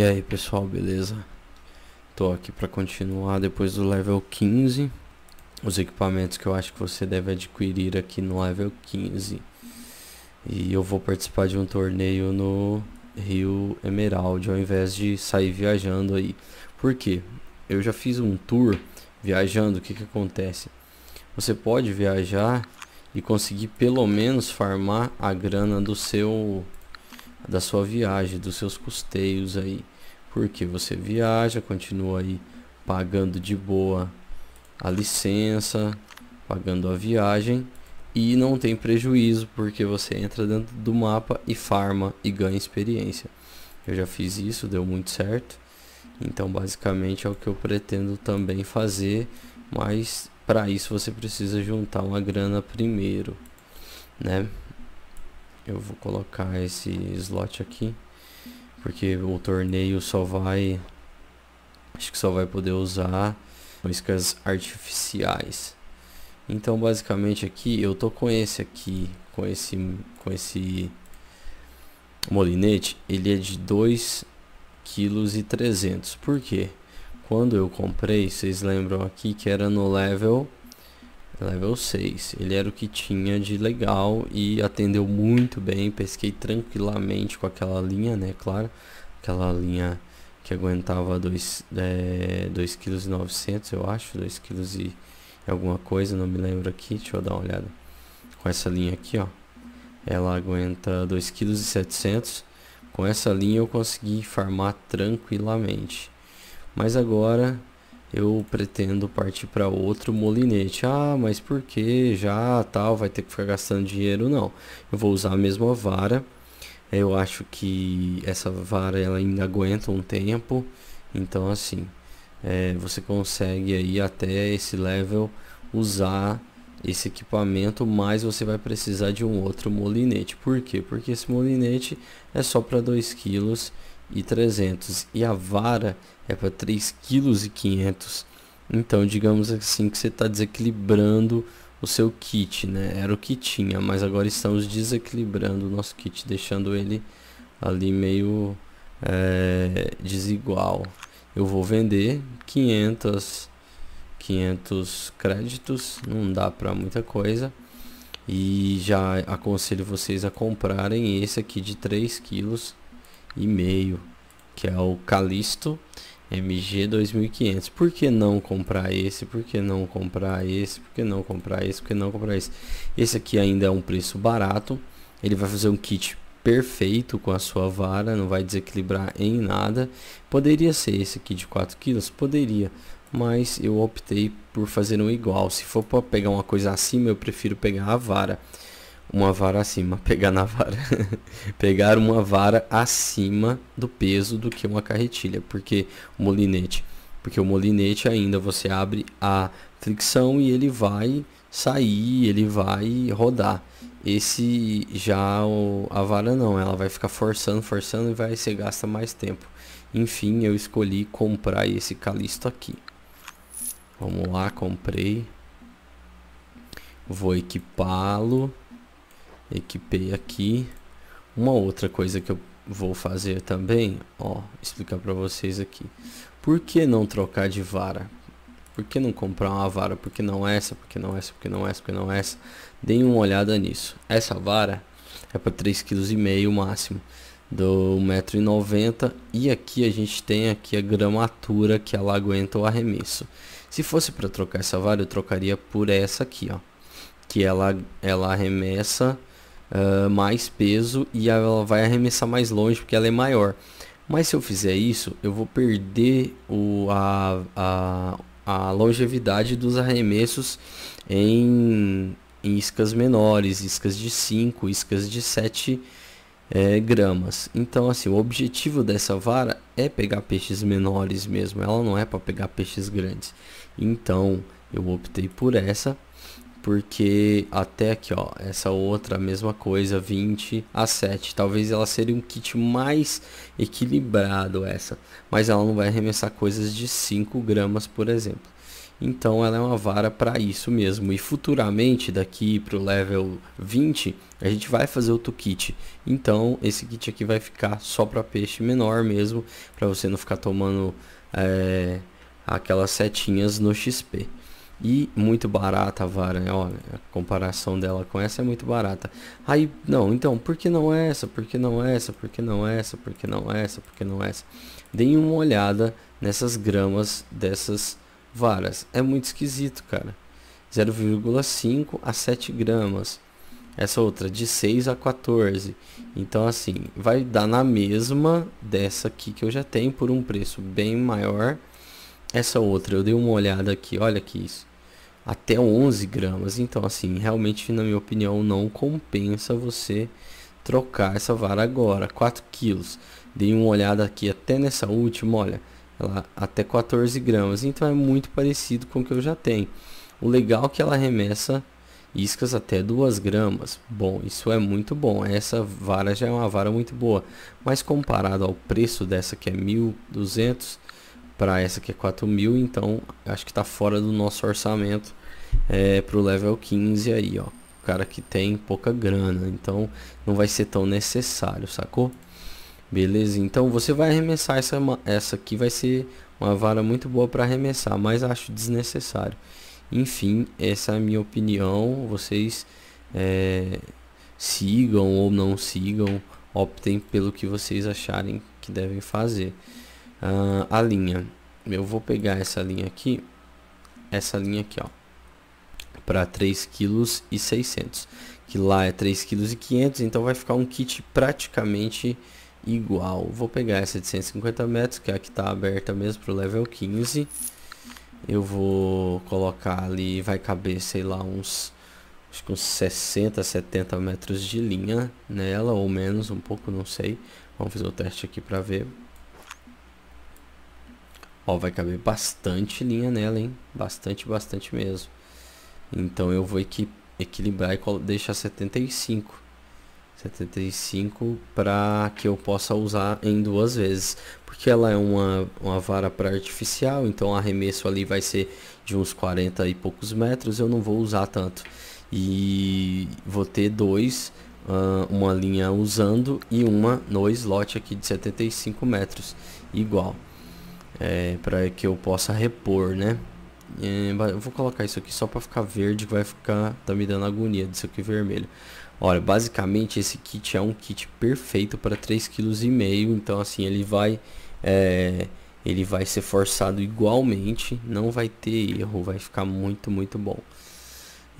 E aí pessoal, beleza? Tô aqui para continuar depois do level 15 Os equipamentos que eu acho que você deve adquirir aqui no level 15 E eu vou participar de um torneio no Rio Emerald Ao invés de sair viajando aí Por quê? Eu já fiz um tour viajando, o que que acontece? Você pode viajar e conseguir pelo menos farmar a grana do seu da sua viagem, dos seus custeios aí porque você viaja, continua aí pagando de boa a licença, pagando a viagem e não tem prejuízo porque você entra dentro do mapa e farma e ganha experiência. Eu já fiz isso, deu muito certo. Então basicamente é o que eu pretendo também fazer, mas para isso você precisa juntar uma grana primeiro, né? Eu vou colocar esse slot aqui porque o torneio só vai acho que só vai poder usar iscas artificiais. Então basicamente aqui eu tô com esse aqui, com esse com esse molinete, ele é de 2 kg e 300. Por quê? Quando eu comprei, vocês lembram aqui que era no level level 6. Ele era o que tinha de legal e atendeu muito bem. Pesquei tranquilamente com aquela linha, né? Claro, aquela linha que aguentava 2 é, dois quilos e eu acho, 2 quilos e alguma coisa, não me lembro aqui. Deixa eu dar uma olhada. Com essa linha aqui, ó. Ela aguenta 27 kg e Com essa linha eu consegui farmar tranquilamente. Mas agora eu pretendo partir para outro molinete. Ah, mas por que já tal? Vai ter que ficar gastando dinheiro? Não. Eu vou usar a mesma vara. Eu acho que essa vara ela ainda aguenta um tempo. Então assim, é, você consegue aí até esse level usar esse equipamento, mas você vai precisar de um outro molinete. Por quê? Porque esse molinete é só para 2 quilos e 300 e a vara é para 3 kg e 500. Então, digamos assim que você está desequilibrando o seu kit, né? Era o que tinha, mas agora estamos desequilibrando o nosso kit, deixando ele ali meio é, desigual. Eu vou vender 500, 500 créditos, não dá para muita coisa. E já aconselho vocês a comprarem esse aqui de 3 quilos e-mail, que é o Calisto MG2500. Por que não comprar esse? Por que não comprar esse? Por que não comprar esse? Por que não comprar esse? Esse aqui ainda é um preço barato. Ele vai fazer um kit perfeito com a sua vara, não vai desequilibrar em nada. Poderia ser esse aqui de 4 quilos? Poderia, mas eu optei por fazer um igual. Se for para pegar uma coisa acima, eu prefiro pegar a vara uma vara acima, pegar na vara, pegar uma vara acima do peso do que uma carretilha, porque o molinete, porque o molinete ainda você abre a fricção e ele vai sair, ele vai rodar. Esse já o, a vara não, ela vai ficar forçando, forçando e vai ser gasta mais tempo. Enfim, eu escolhi comprar esse calisto aqui. Vamos lá, comprei. Vou equipá-lo. Equipei aqui. Uma outra coisa que eu vou fazer também, ó, explicar para vocês aqui. Por que não trocar de vara? Por que não comprar uma vara? Por que não essa? Por que não essa? Por que não essa? Por que não essa? Deem uma olhada nisso. Essa vara é para 3,5 kg meio máximo do 1,90m e aqui a gente tem aqui a gramatura que ela aguenta o arremesso. Se fosse para trocar essa vara, eu trocaria por essa aqui, ó, que ela ela arremessa ah, mais peso e ela vai arremessar mais longe porque ela é maior. Mas se eu fizer isso, eu vou perder o, a, a, a longevidade dos arremessos em, em iscas menores, iscas de 5, iscas de 7 é, gramas. Então, assim, o objetivo dessa vara é pegar peixes menores mesmo, ela não é para pegar peixes grandes. Então, eu optei por essa porque até aqui ó, essa outra mesma coisa, 20 a 7, talvez ela seria um kit mais equilibrado essa, mas ela não vai arremessar coisas de 5 gramas por exemplo. Então ela é uma vara para isso mesmo. E futuramente, daqui para o level 20, a gente vai fazer outro kit. Então esse kit aqui vai ficar só para peixe menor mesmo, para você não ficar tomando é, aquelas setinhas no XP. E muito barata a vara, né? Olha, a comparação dela com essa é muito barata. Aí, não, então, por que não essa? Por que não essa? Por que não essa? Por que não essa? Por que não essa? Deem uma olhada nessas gramas dessas varas. É muito esquisito, cara. 0,5 a 7 gramas. Essa outra, de 6 a 14. Então, assim, vai dar na mesma dessa aqui que eu já tenho por um preço bem maior. Essa outra, eu dei uma olhada aqui, olha que isso até 11 gramas. Então, assim, realmente, na minha opinião, não compensa você trocar essa vara agora. 4 quilos. Dei uma olhada aqui até nessa última, olha, ela até 14 gramas. Então, é muito parecido com o que eu já tenho. O legal é que ela arremessa iscas até 2 gramas. Bom, isso é muito bom. Essa vara já é uma vara muito boa. Mas comparado ao preço dessa que é 1.200, para essa que é 4 mil, então acho que está fora do nosso orçamento é, eh, para o level 15 aí, ó. O cara que tem pouca grana, então não vai ser tão necessário, sacou? Beleza, então você vai arremessar essa, essa aqui, vai ser uma vara muito boa para arremessar, mas acho desnecessário. Enfim, essa é a minha opinião, vocês é, sigam ou não sigam, optem pelo que vocês acharem que devem fazer uh, a linha. Eu vou pegar essa linha aqui, essa linha aqui, ó, para 3,6 kg, que lá é 3,5 kg, então vai ficar um kit praticamente igual. Vou pegar essa de 150 metros, que é a que está aberta mesmo para o level 15. Eu vou colocar ali, vai caber, sei lá, uns, acho que uns 60, 70 metros de linha nela, ou menos, um pouco, não sei. Vamos fazer o teste aqui para ver. Ó, vai caber bastante linha nela, hein? Bastante, bastante mesmo. Então eu vou equi equilibrar e deixar 75. 75 para que eu possa usar em duas vezes. Porque ela é uma, uma vara para artificial, então o arremesso ali vai ser de uns 40 e poucos metros, eu não vou usar tanto. E vou ter dois, ah, uma linha usando e uma no slot aqui de 75 metros, igual é, para que eu possa repor, né? É, eu vou colocar isso aqui só para ficar verde, que vai ficar, tá me dando agonia disso aqui vermelho. Olha, basicamente esse kit é um kit perfeito para 3,5 kg, então assim, ele vai, é, ele vai ser forçado igualmente, não vai ter erro, vai ficar muito, muito bom.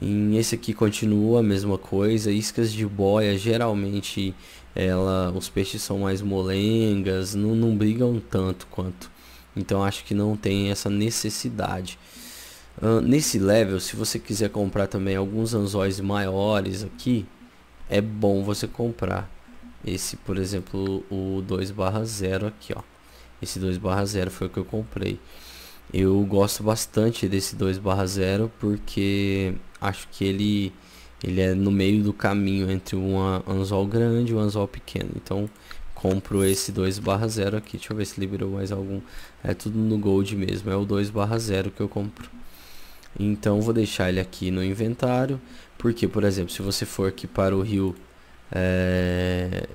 E esse aqui continua a mesma coisa, iscas de boia, geralmente ela, os peixes são mais molengas, não, não brigam tanto quanto então acho que não tem essa necessidade. Uh, nesse level, se você quiser comprar também alguns anzóis maiores aqui, é bom você comprar. Esse, por exemplo, o 2/0 aqui, ó. Esse 2/0 foi o que eu comprei. Eu gosto bastante desse 2/0 porque acho que ele ele é no meio do caminho entre um anzol grande e um anzol pequeno. Então compro esse 2/0 aqui. Deixa eu ver se liberou mais algum. É tudo no gold mesmo, é o 2/0 que eu compro. Então vou deixar ele aqui no inventário, porque por exemplo, se você for aqui para o rio é...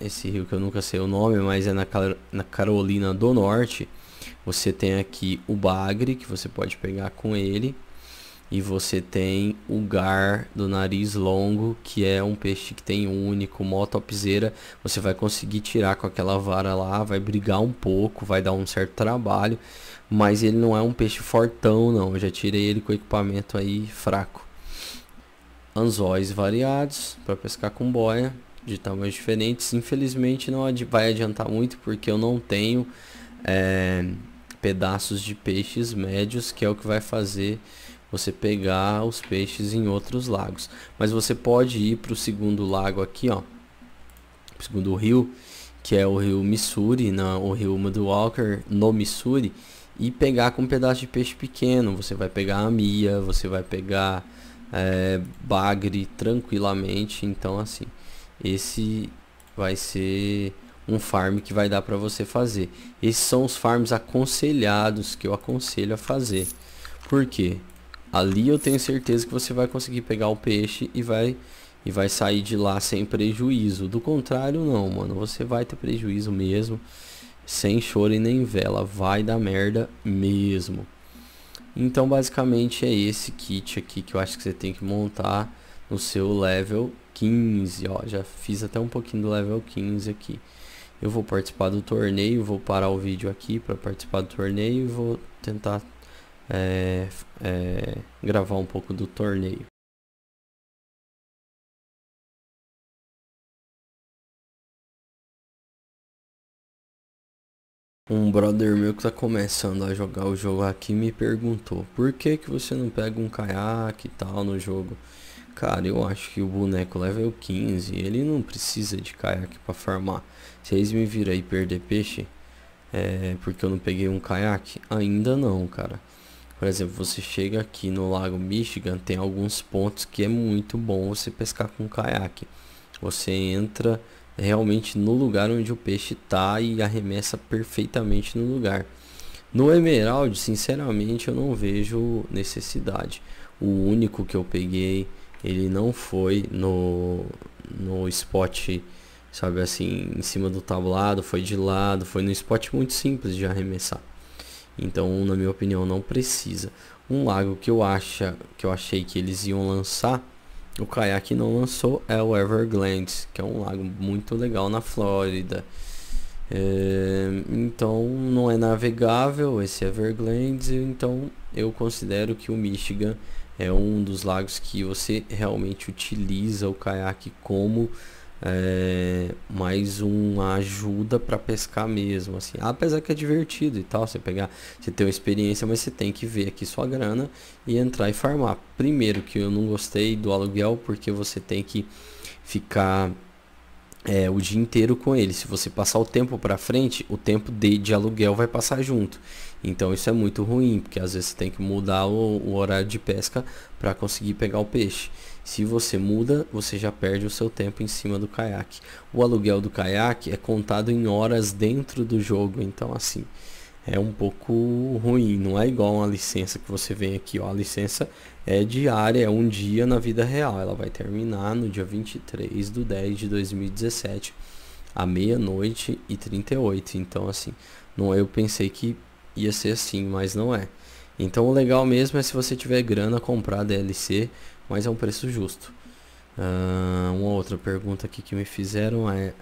esse rio que eu nunca sei o nome, mas é na, Car... na Carolina do Norte, você tem aqui o bagre que você pode pegar com ele. E você tem o gar do nariz longo, que é um peixe que tem único, motopzeira, Você vai conseguir tirar com aquela vara lá, vai brigar um pouco, vai dar um certo trabalho. Mas ele não é um peixe fortão, não. Eu já tirei ele com equipamento aí fraco. Anzóis variados para pescar com boia, de tamanhos diferentes. Infelizmente não ad vai adiantar muito porque eu não tenho é, pedaços de peixes médios, que é o que vai fazer você pegar os peixes em outros lagos. Mas você pode ir para o segundo lago aqui, ó, o segundo rio, que é o rio Missouri, na, o rio Mudwalker no Missouri, e pegar com um pedaço de peixe pequeno. Você vai pegar a mia, você vai pegar é, bagre tranquilamente. Então, assim, esse vai ser um farm que vai dar para você fazer. Esses são os farms aconselhados que eu aconselho a fazer. Por quê? Ali eu tenho certeza que você vai conseguir pegar o peixe e vai e vai sair de lá sem prejuízo. Do contrário, não, mano. Você vai ter prejuízo mesmo. Sem choro e nem vela. Vai dar merda mesmo. Então, basicamente, é esse kit aqui que eu acho que você tem que montar no seu level 15. Ó, já fiz até um pouquinho do level 15 aqui. Eu vou participar do torneio, vou parar o vídeo aqui para participar do torneio e vou tentar é, é, gravar um pouco do torneio. Um brother meu que tá começando a jogar o jogo aqui me perguntou por que que você não pega um caiaque e tal no jogo? Cara, eu acho que o boneco level 15, ele não precisa de caiaque para farmar. Vocês me viram aí perder peixe? É, porque eu não peguei um caiaque? Ainda não, cara. Por exemplo, você chega aqui no Lago Michigan, tem alguns pontos que é muito bom você pescar com caiaque. Você entra realmente no lugar onde o peixe está e arremessa perfeitamente no lugar. No Emerald, sinceramente, eu não vejo necessidade. O único que eu peguei, ele não foi no, no spot, sabe assim, em cima do tablado, foi de lado, foi no spot muito simples de arremessar. Então, na minha opinião, não precisa. Um lago que eu acha, que eu achei que eles iam lançar, o caiaque não lançou, é o Everglades, que é um lago muito legal na Flórida. É, então não é navegável esse Everglades, então eu considero que o Michigan é um dos lagos que você realmente utiliza o caiaque como é, mais uma ajuda para pescar mesmo, assim. Apesar que é divertido e tal, você pegar, você tem uma experiência, mas você tem que ver aqui sua grana e entrar e farmar. Primeiro que eu não gostei do aluguel porque você tem que ficar é, o dia inteiro com ele. Se você passar o tempo para frente, o tempo de, de aluguel vai passar junto. Então isso é muito ruim, porque às vezes você tem que mudar o, o horário de pesca para conseguir pegar o peixe. Se você muda, você já perde o seu tempo em cima do caiaque. O aluguel do caiaque é contado em horas dentro do jogo, então assim, é um pouco ruim, não é igual uma licença que você vem aqui, ó, a licença é diária, é um dia na vida real, ela vai terminar no dia 23 do 10 de 2017, à meia-noite e 38, então assim, não é, eu pensei que ia ser assim, mas não é. Então o legal mesmo é se você tiver grana comprar DLC, mas é um preço justo. Uh, uma outra pergunta aqui que me fizeram é: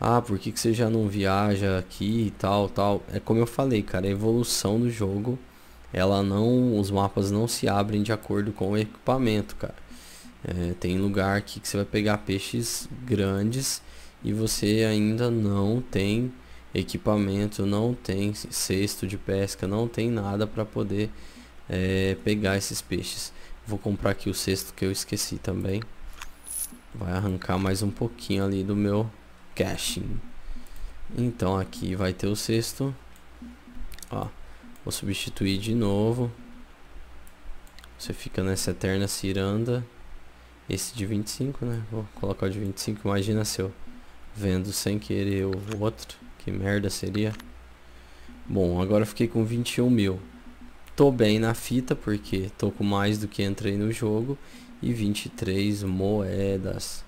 Ah, por que, que você já não viaja aqui e tal, tal? É como eu falei, cara, a evolução do jogo, ela não. Os mapas não se abrem de acordo com o equipamento, cara. É, tem lugar aqui que você vai pegar peixes grandes e você ainda não tem equipamento, não tem cesto de pesca, não tem nada para poder é, pegar esses peixes. Vou comprar aqui o sexto que eu esqueci também. Vai arrancar mais um pouquinho ali do meu caching. Então aqui vai ter o sexto. Ó, vou substituir de novo. Você fica nessa eterna ciranda. Esse de 25, né? Vou colocar o de 25. Imagina se eu vendo sem querer o outro. Que merda seria. Bom, agora fiquei com 21 mil. Tô bem na fita porque tô com mais do que entrei no jogo e 23 moedas.